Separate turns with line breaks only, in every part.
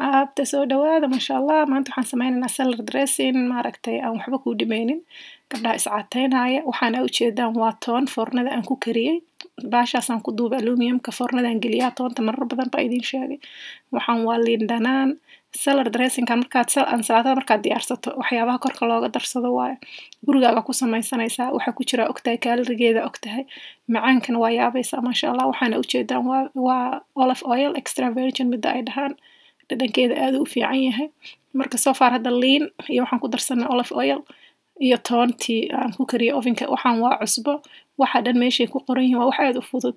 aabta soo dhawaada maasha allah maanta waxaan sameynana salar dressing maaragtay aan waxba kuu dhimaynin gabdhaha iscataynaya waxaana ujeedaan waa toon foornada aan ku kariyey baashaasaan ku duuba aluminiumka foornadaan geliyaa toonta marar badan baa idiin sheegay waxaan waa liin salar dressinkan markaad ansalaatada markaad diyaarsato waxyaabaha korka looga darsado waayo gurigaaga ku samaysanaysaa waxaa ku jiraa ogtahay kaalarigeeda ogtahay macaankana waa yaabaysaa maasha allah waxaana ujeedaan waa olive oil extra virgin midda ay dhahaan dhadhankeeda aad u fiican yahay marka sofaar hadda liin iyo waxaan ku darsanay olive oil iyo toontii aan ku kariyay ovenka waxaan waa cusbo waxa dhan meeshay ku qoran yihin waa wax aad u fudud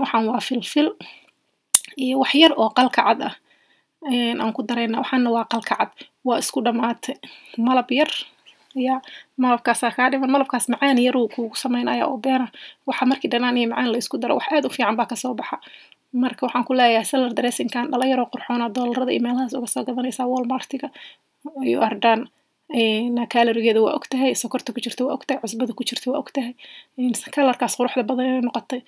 waxaan waa filfil iyo wax yar oo qalkacad ah aan ku darayna waxaana waa qalkacad waa isku dhammaatay malab yar ya malabkaasaa kaa dhiman malabkaas macaan yaruu kuugu samaynaya oo beena waxa markii dhanaan iyo macaan la isku daro wax aad u fiican baa kasoo baxa marka waxaan ku leeyahay seller dressinkan dhalinyaroo qurxoona doolarada iyo meelahaas uga soo gadanaysaa walmartiga iyo ardaan kalarigeeda waa ogtahay sokorta ku jirta waa ogtahay cusbada ku jirta waa ogtahay kalarkaas quruxda badan inay noqotay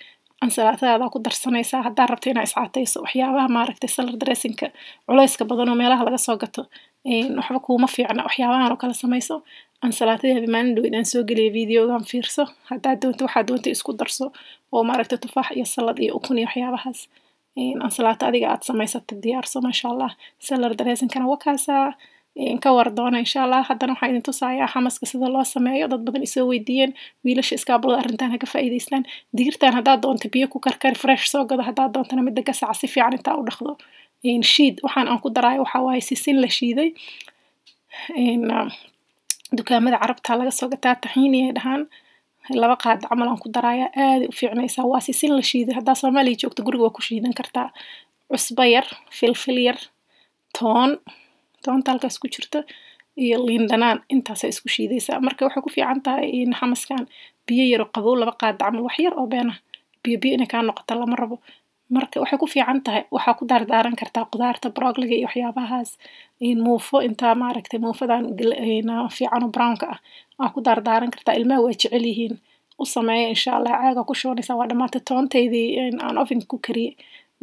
ansalaatadaada ku darsanaysaa haddaa rabta inaa iscatayso waxyaabaha maaragtay seller dressinka culeyska badan oo meelaha laga soo gato waxba kuma fiicna waxyaabahan oo kale samayso aan salaatadeeda maalin dhoweyn aan soo geliya videogan fiirso haddaad doonto waxaa doonta isku darso oo maaragta tufaax iyo salad iyo ukun iyo waxyaabahaas aan salaata adiga aad samaysata diyaarso maasha allah salar dareesinkana wakaasaa ka war doona insha allah haddana waxaa idin tusayaa xamaska sida loo sameeyo dad badan isoo weydiiyeen wiilasha iskaabulada arrintan haga faa'iidaystaan digirtan haddaad doonta biyo ku karkari fresh soo gado haddaad doontana midda gasaca si fiican intaa u dhaqdo shiid waxaan aan ku daraayo waxaa waaye sisin la shiiday ah, dukaamada carabta laga soo gataa taxiini ay dhahaan laba qaad camal aan ku daraayaa aaday u fiicnaysaa waa sisin la shiiday haddaa soomaaliya joogto guriga waa ku shiidan kartaa cusba yar filfil yar toon toonta halkaas ku jirta iyo liin dhanaan intaasa isku shiidaysaa marka waxay ku fiican tahay xamaskan biyo yaro qabow laba qaada camal wax yar oo beena biyo biyo inay kaa noqota lama rabo marka waxay ku fiican tahay waxaa ku daardaaran kartaa qudaarta brogliga iyo waxyaabahaas muufo intaa maaragtay muufadan ah, fiican oo brownka ah waa ku daardaaran kartaa ilmaha waa jecel yihiin u sameeya insha allah caaga ku shubanaysaa waa dhammaatay toontaydii aan ovenka ku kariyey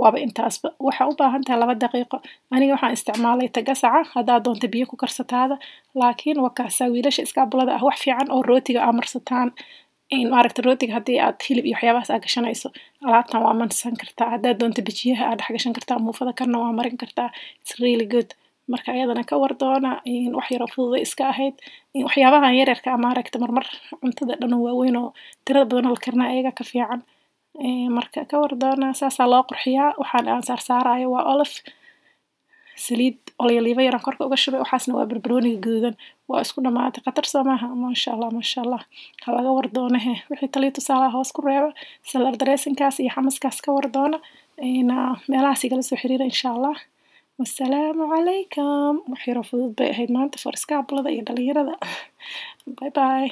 waaba intaasba waxaa u baahan tahay laba daqiiqo aniga waxaan isticmaalay tagasaca haddaad doonta biyo ku karsataada laakiin wakaasa wiilasha iskaabulada ah wax fiican oo rootiga aa marsataan maaragta rootiga haddii aad hilib iyo waxyaabahaas aad gashanayso alaabtan waa mansan kartaa haddaad doonto bijiyaha aad dhex gashan kartaa muufada karna waa marin kartaa its really good marka ayadana ka war doona wax yaroo fududa iska ahayd waxyaabahan yaryarka ah, maaragta marmar cuntada dhan oo waaweyn oo tirada badanoo la karnaa ayaga ka fiican eh, marka ka war doona saasaa loo qurxiyaa waxaan aan saarsaarayo waa olaf saliid oleyliiba yaran korka uga shubay waxaasna waa berbarooniga guudan waa isku dhamaatay khatar soo maaha maasha allah maasha allah ha laga wardoonahe wixii taliya tusaalaha hoos ku reeba salar dareesinkaas iyo xamaskaas ka wardoona meelahaas igala soo xiriira insha allah wasalaamu calaykum waxyaro fudud bay ahayd maanta for iska iyo dhalinyarada bye bay